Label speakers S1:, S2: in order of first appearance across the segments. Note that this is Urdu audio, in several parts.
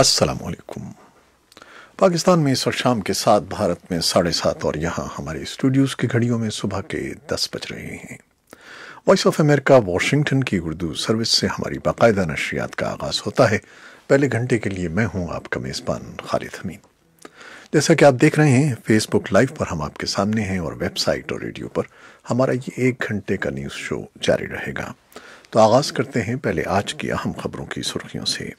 S1: السلام علیکم پاکستان میں اس وقت شام کے ساتھ بھارت میں ساڑھے سات اور یہاں ہمارے اسٹوڈیوز کی گھڑیوں میں صبح کے دس بج رہے ہیں وائس آف امریکہ واشنگٹن کی اردو سروس سے ہماری باقاعدہ نشریات کا آغاز ہوتا ہے پہلے گھنٹے کے لیے میں ہوں آپ کا میزبان خالد حمید جیسا کہ آپ دیکھ رہے ہیں فیس بک لائیو پر ہم آپ کے سامنے ہیں اور ویب سائٹ اور ریڈیو پر ہمارا یہ ایک گھنٹے کا نیوز شو جاری رہے گا تو آغاز کرتے ہیں پہلے آج کی اہم خبروں کی سرخیوں سے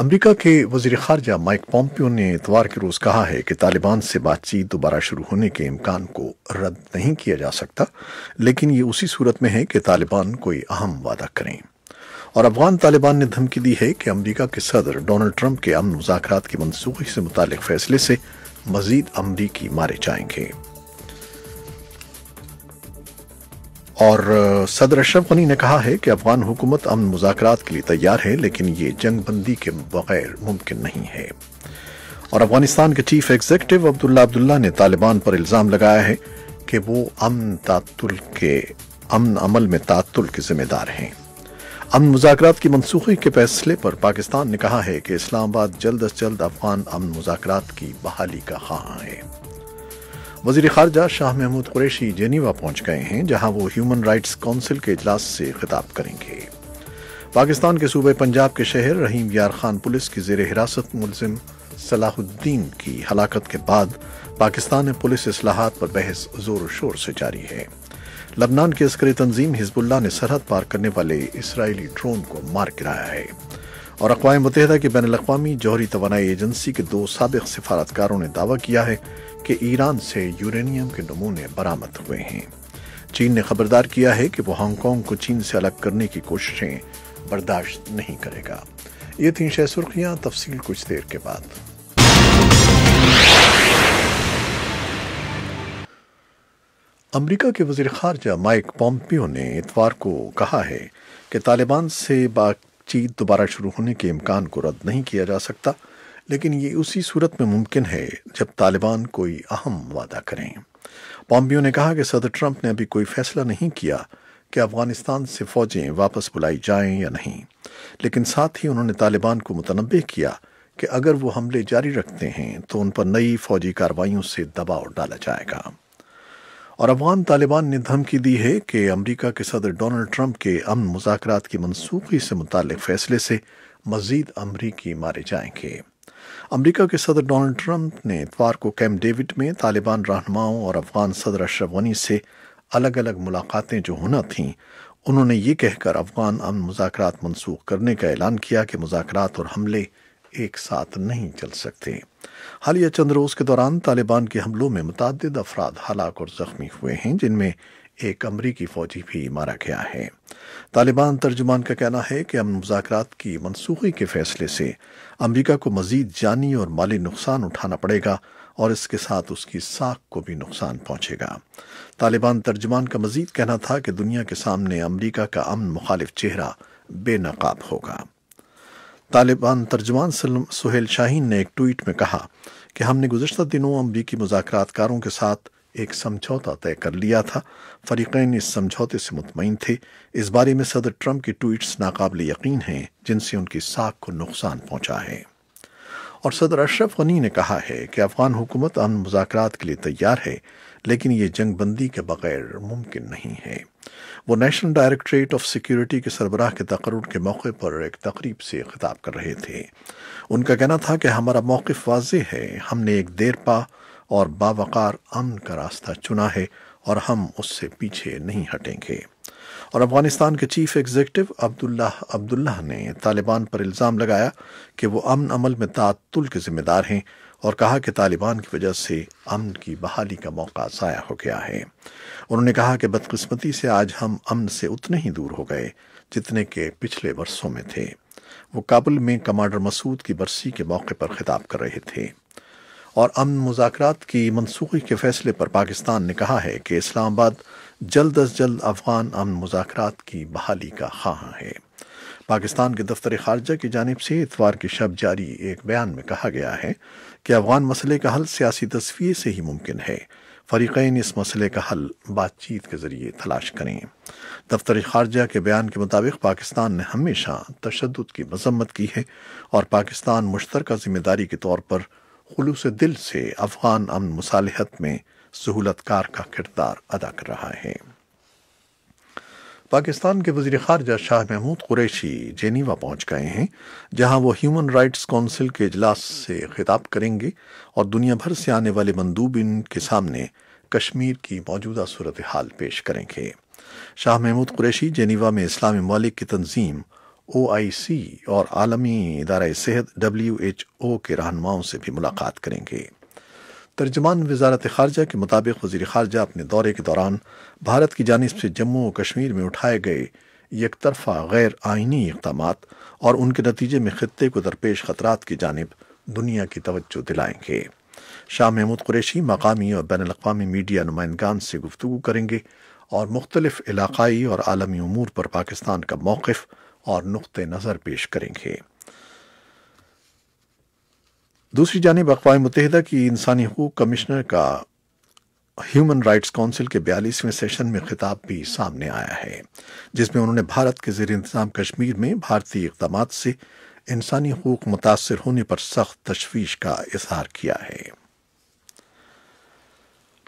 S1: امریکہ کے وزیر خارجہ مائک پومپیو نے اتوار کے روز کہا ہے کہ طالبان سے بات چیت دوبارہ شروع ہونے کے امکان کو رد نہیں کیا جا سکتا لیکن یہ اسی صورت میں ہے کہ طالبان کوئی اہم وعدہ کریں اور افغان طالبان نے دھمکی دی ہے کہ امریکہ کے صدر ڈونلڈ ٹرمپ کے امن مذاکرات کی منسوخی سے متعلق فیصلے سے مزید امریکی مارے جائیں گے اور صدر اشرف غنی نے کہا ہے کہ افغان حکومت امن مذاکرات کے لیے تیار ہے لیکن یہ جنگ بندی کے بغیر ممکن نہیں ہے اور افغانستان کے چیف ایگزیکٹو عبداللہ عبداللہ نے طالبان پر الزام لگایا ہے کہ وہ امن تعطل کے امن عمل میں تعطل کے ذمہ دار ہیں امن مذاکرات کی منسوخی کے فیصلے پر پاکستان نے کہا ہے کہ اسلام آباد جلد از جلد افغان امن مذاکرات کی بحالی کا خواہاں ہے وزیر خارجہ شاہ محمود قریشی جینیوا پہنچ گئے ہیں جہاں وہ ہیومن رائٹس کونسل کے اجلاس سے خطاب کریں گے پاکستان کے صوبے پنجاب کے شہر رحیم یار خان پولیس کی زیر حراست ملزم صلاح الدین کی ہلاکت کے بعد پاکستان میں پولیس اصلاحات پر بحث زور و شور سے جاری ہے لبنان کی عسکری تنظیم حزب اللہ نے سرحد پار کرنے والے اسرائیلی ڈرون کو مار گرایا ہے اور اقوام متحدہ کی بین الاقوامی جوہری توانائی ایجنسی کے دو سابق سفارتکاروں نے دعویٰ کیا ہے کہ ایران سے یورینیم کے نمونے برامت ہوئے ہیں چین نے خبردار کیا ہے کہ وہ ہانگ کانگ کو چین سے الگ کرنے کی کوششیں برداشت نہیں کرے گا یہ تین شہ سرخیاں تفصیل کچھ دیر کے بعد امریکہ کے وزیر خارجہ مائک پومپیو نے اتوار کو کہا ہے کہ طالبان سے چیت دوبارہ شروع ہونے کے امکان کو رد نہیں کیا جا سکتا لیکن یہ اسی صورت میں ممکن ہے جب طالبان کوئی اہم وعدہ کریں پومپیو نے کہا کہ صدر ٹرمپ نے ابھی کوئی فیصلہ نہیں کیا کہ افغانستان سے فوجیں واپس بلائی جائیں یا نہیں لیکن ساتھ ہی انہوں نے طالبان کو متنوع کیا کہ اگر وہ حملے جاری رکھتے ہیں تو ان پر نئی فوجی کارروائیوں سے دباؤ ڈالا جائے گا اور افغان طالبان نے دھمکی دی ہے کہ امریکہ کے صدر ڈونلڈ ٹرمپ کے امن مذاکرات کی منسوخی سے متعلق فیصلے سے مزید امریکی مارے جائیں گے امریکہ کے صدر ڈونلڈ ٹرمپ نے اتوار کو کیمپ ڈیوڈ میں طالبان رہنماؤں اور افغان صدر اشرف غنی سے الگ الگ ملاقاتیں جو ہونا تھیں انہوں نے یہ کہہ کر افغان امن مذاکرات منسوخ کرنے کا اعلان کیا کہ مذاکرات اور حملے ایک ساتھ نہیں چل سکتے حالیہ چند روز کے دوران طالبان کے حملوں میں متعدد افراد ہلاک اور زخمی ہوئے ہیں جن میں ایک امریکی فوجی بھی مارا گیا ہے طالبان ترجمان کا کہنا ہے کہ امن مذاکرات کی منسوخی کے فیصلے سے امریکہ کو مزید جانی اور مالی نقصان اٹھانا پڑے گا اور اس کے ساتھ اس کی ساکھ کو بھی نقصان پہنچے گا طالبان ترجمان کا مزید کہنا تھا کہ دنیا کے سامنے امریکہ کا امن مخالف چہرہ بے نقاب ہوگا طالبان ترجمان سہیل شاہین نے ایک ٹویٹ میں کہا کہ ہم نے گزشتہ دنوں امریکی مذاکرات کاروں کے ساتھ ایک سمجھوتا طے کر لیا تھا فریقین اس سمجھوتے سے مطمئن تھے اس بارے میں صدر ٹرمپ کی ٹویٹس ناقابل یقین ہیں جن سے ان کی ساکھ کو نقصان پہنچا ہے اور صدر اشرف غنی نے کہا ہے کہ افغان حکومت امن مذاکرات کے لیے تیار ہے لیکن یہ جنگ بندی کے بغیر ممکن نہیں ہے وہ نیشنل ڈائریکٹریٹ آف سیکیورٹی کے سربراہ کے تقرر کے موقع پر ایک تقریب سے خطاب کر رہے تھے ان کا کہنا تھا کہ ہمارا موقف واضح ہے ہم نے ایک دیر پا اور باوقار امن کا راستہ چنا ہے اور ہم اس سے پیچھے نہیں ہٹیں گے اور افغانستان کے چیف ایگزیکٹو عبداللہ عبداللہ نے طالبان پر الزام لگایا کہ وہ امن عمل میں تعطل کے ذمہ دار ہیں اور کہا کہ طالبان کی وجہ سے امن کی بحالی کا موقع ضائع ہو گیا ہے انہوں نے کہا کہ بدقسمتی سے آج ہم امن سے اتنے ہی دور ہو گئے جتنے کے پچھلے برسوں میں تھے وہ کابل میں کمانڈر مسعود کی برسی کے موقع پر خطاب کر رہے تھے اور امن مذاکرات کی منسوخی کے فیصلے پر پاکستان نے کہا ہے کہ اسلام آباد جلد از جلد افغان امن مذاکرات کی بحالی کا خواہاں ہے پاکستان کے دفتر خارجہ کی جانب سے اتوار کے شب جاری ایک بیان میں کہا گیا ہے کہ افغان مسئلے کا حل سیاسی تصویر سے ہی ممکن ہے فریقین اس مسئلے کا حل بات چیت کے ذریعے تلاش کریں دفتر خارجہ کے بیان کے مطابق پاکستان نے ہمیشہ تشدد کی مذمت کی ہے اور پاکستان مشترکہ ذمہ داری کے طور پر خلوص دل سے افغان امن مصالحت میں سہولت کار کا کردار ادا کر رہا ہے پاکستان کے وزیر خارجہ شاہ محمود قریشی جینیوا پہنچ گئے ہیں جہاں وہ ہیومن رائٹس کونسل کے اجلاس سے خطاب کریں گے اور دنیا بھر سے آنے والے مندوبین کے سامنے کشمیر کی موجودہ صورتحال پیش کریں گے شاہ محمود قریشی جینیوا میں اسلامی ممالک کی تنظیم او آئی سی اور عالمی ادارہ صحت ڈبلیو ایچ او کے رہنماؤں سے بھی ملاقات کریں گے ترجمان وزارت خارجہ کے مطابق وزیر خارجہ اپنے دورے کے دوران بھارت کی جانب سے جموں و کشمیر میں اٹھائے گئے یک طرفہ غیر آئینی اقدامات اور ان کے نتیجے میں خطے کو درپیش خطرات کی جانب دنیا کی توجہ دلائیں گے شاہ محمود قریشی مقامی اور بین الاقوامی میڈیا نمائندگان سے گفتگو کریں گے اور مختلف علاقائی اور عالمی امور پر پاکستان کا موقف اور نقطہ نظر پیش کریں گے دوسری جانب اقوام متحدہ کی انسانی حقوق کمشنر کا ہیومن رائٹس کونسل کے بیالیسویں سیشن میں خطاب بھی سامنے آیا ہے جس میں انہوں نے بھارت کے زیر انتظام کشمیر میں بھارتی اقدامات سے انسانی حقوق متاثر ہونے پر سخت تشویش کا اظہار کیا ہے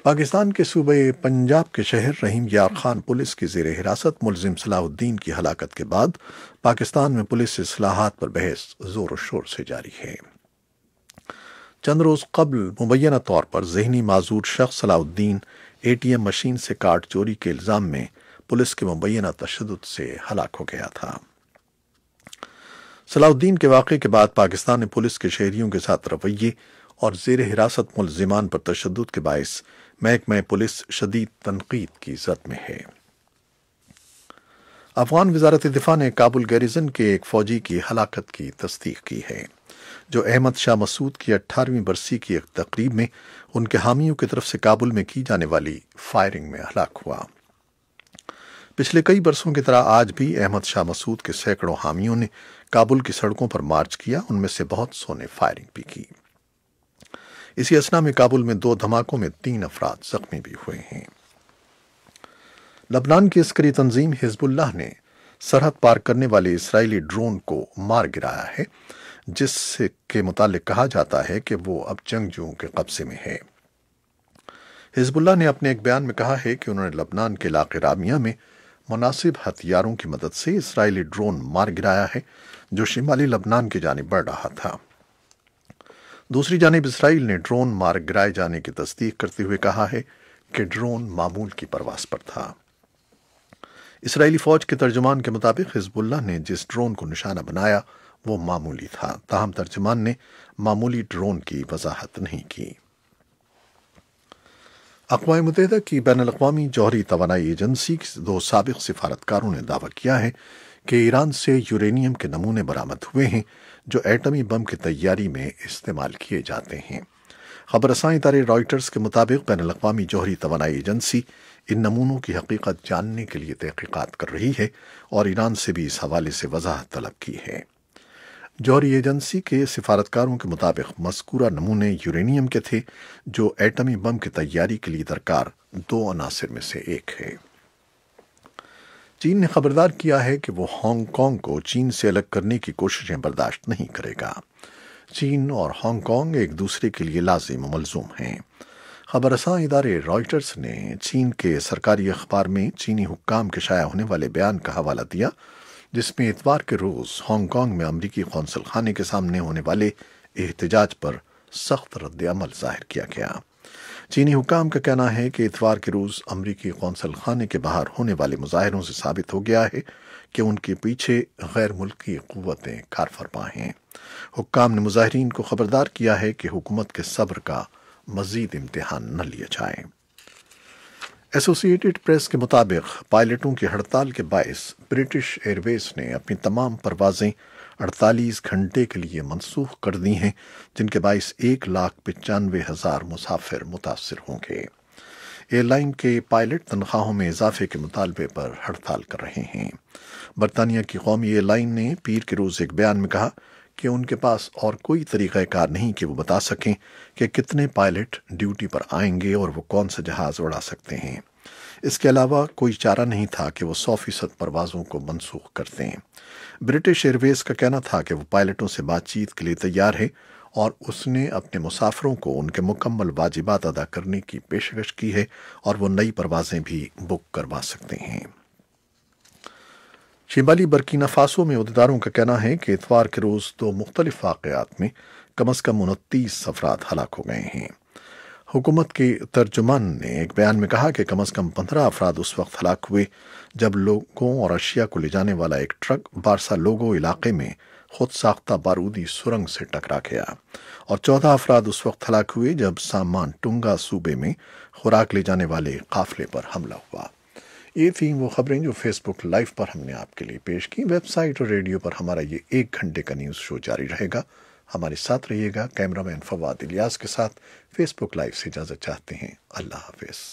S1: پاکستان کے صوبے پنجاب کے شہر رحیم یار خان پولیس کی زیر حراست ملزم صلاح الدین کی ہلاکت کے بعد پاکستان میں پولیس اصلاحات پر بحث زور و شور سے جاری ہے چند روز قبل مبینہ طور پر ذہنی معذور شخص Salahuddin A T M machine سے کارڈ چوری کے الزام میں پولیس کے مبینہ تشدد سے ہلاک ہو گیا تھا صلاح الدین کے واقعے کے بعد پاکستان نے پولیس کے شہریوں کے ساتھ رویے اور زیر حراست ملزمان پر تشدد کے باعث محکمہ پولیس شدید تنقید کی زد میں ہے افغان وزارت دفاع نے کابل گیریزن کے ایک فوجی کی ہلاکت کی تصدیق کی ہے جو احمد شاہ مسعود کی اٹھارہویں برسی کی ایک تقریب میں ان کے حامیوں کی طرف سے کابل میں کی جانے والی فائرنگ میں ہلاک ہوا پچھلے کئی برسوں کی طرح آج بھی احمد شاہ مسعود کے سینکڑوں حامیوں نے کابل کی سڑکوں پر مارچ کیا ان میں سے بہت سونے فائرنگ بھی کی اسی اسنا میں کابل میں دو دھماکوں میں تین افراد زخمی بھی ہوئے ہیں لبنان کی عسکری تنظیم حزب اللہ نے سرحد پار کرنے والے اسرائیلی ڈرون کو مار گرایا ہے جس سے کے متعلق کہا جاتا ہے کہ وہ اب جنگجوؤں کے قبضے میں ہے حزب اللہ نے اپنے ایک بیان میں کہا ہے کہ انہوں نے لبنان کے علاقے رامیہ میں مناسب ہتھیاروں کی مدد سے اسرائیلی ڈرون مار گرایا ہے جو شمالی لبنان کی جانب بڑھ رہا تھا دوسری جانب اسرائیل نے ڈرون مار گرائے جانے کی تصدیق کرتے ہوئے کہا ہے کہ ڈرون معمول کی پرواز پر تھا اسرائیلی فوج کے ترجمان کے مطابق حزب اللہ نے جس ڈرون کو نشانہ بنایا وہ معمولی تھا تاہم ترجمان نے معمولی ڈرون کی وضاحت نہیں کی اقوام متحدہ کی بین الاقوامی جوہری توانائی ایجنسی دو سابق سفارتکاروں نے دعویٰ کیا ہے کہ ایران سے یورینیم کے نمونے برآمد ہوئے ہیں جو ایٹمی بم کی تیاری میں استعمال کیے جاتے ہیں خبر خبرساں ادارے رائٹرز کے مطابق بین الاقوامی جوہری توانائی ایجنسی ان نمونوں کی حقیقت جاننے کے لیے تحقیقات کر رہی ہے اور ایران سے بھی اس حوالے سے وضاحت طلب کی ہے جوہری ایجنسی کے سفارتکاروں کے مطابق مذکورہ نمونے یورینیم کے تھے جو ایٹمی بم کی تیاری کے لیے درکار دو عناصر میں سے ایک ہے چین نے خبردار کیا ہے کہ وہ ہانگ کانگ کو چین سے الگ کرنے کی کوششیں برداشت نہیں کرے گا چین اور ہانگ کانگ ایک دوسرے کے لیے لازم ملزوم ہیں خبر رساں ادارے رائٹرز نے چین کے سرکاری اخبار میں چینی حکام کے شائع ہونے والے بیان کا حوالہ دیا جس میں اتوار کے روز ہانگ کانگ میں امریکی قونصل خانے کے سامنے ہونے والے احتجاج پر سخت رد عمل ظاہر کیا گیا چینی حکام کا کہنا ہے کہ اتوار کے روز امریکی قونصل خانے کے باہر ہونے والے مظاہروں سے ثابت ہو گیا ہے کہ ان کے پیچھے غیر ملکی قوتیں کار فرما ہیں حکام نے مظاہرین کو خبردار کیا ہے کہ حکومت کے صبر کا مزید امتحان نہ لیا جائے ایسوسیٹڈ پریس کے مطابق پائلٹوں کی ہڑتال کے باعث برٹش ایئر ویز نے اپنی تمام پروازیں اڑتالیس گھنٹے کے لیے منسوخ کر دی ہیں جن کے باعث ایک لاکھ پچانوے ہزار مسافر متاثر ہوں گے ایئر لائن کے پائلٹ تنخواہوں میں اضافے کے مطالبے پر ہڑتال کر رہے ہیں برطانیہ کی قومی ایئر لائن نے پیر کے روز ایک بیان میں کہا کہ ان کے پاس اور کوئی طریقہ کار نہیں کہ وہ بتا سکیں کہ کتنے پائلٹ ڈیوٹی پر آئیں گے اور وہ کون سا جہاز اڑا سکتے ہیں اس کے علاوہ کوئی چارہ نہیں تھا کہ وہ سو فیصد پروازوں کو منسوخ کرتے ہیں برٹش ایئر ویز کا کہنا تھا کہ وہ پائلٹوں سے بات چیت کے لیے تیار ہے اور اس نے اپنے مسافروں کو ان کے مکمل واجبات ادا کرنے کی پیشکش کی ہے اور وہ نئی پروازیں بھی بک کروا سکتے ہیں شمالی برکینہ فاسو میں عہدیداروں کا کہنا ہے کہ اتوار کے روز دو مختلف واقعات میں کم از کم انتیس افراد ہلاک ہو گئے ہیں حکومت کی ترجمان نے ایک بیان میں کہا کہ کم از کم پندرہ افراد اس وقت ہلاک ہوئے جب لوگوں اور اشیاء کو لے جانے والا ایک ٹرک بارسا لوگو علاقے میں خود ساختہ بارودی سرنگ سے ٹکرا گیا اور چودہ افراد اس وقت ہلاک ہوئے جب سامان ٹونگا صوبے میں خوراک لے جانے والے قافلے پر حملہ ہوا یہ تھیں وہ خبریں جو فیس بک لائیو پر ہم نے آپ کے لیے پیش کی ویب سائٹ اور ریڈیو پر ہمارا یہ ایک گھنٹے کا نیوز شو جاری رہے گا ہمارے ساتھ رہیے گا کیمرہ مین فواد الیاس کے ساتھ فیس بک لائیو سے اجازت چاہتے ہیں اللہ حافظ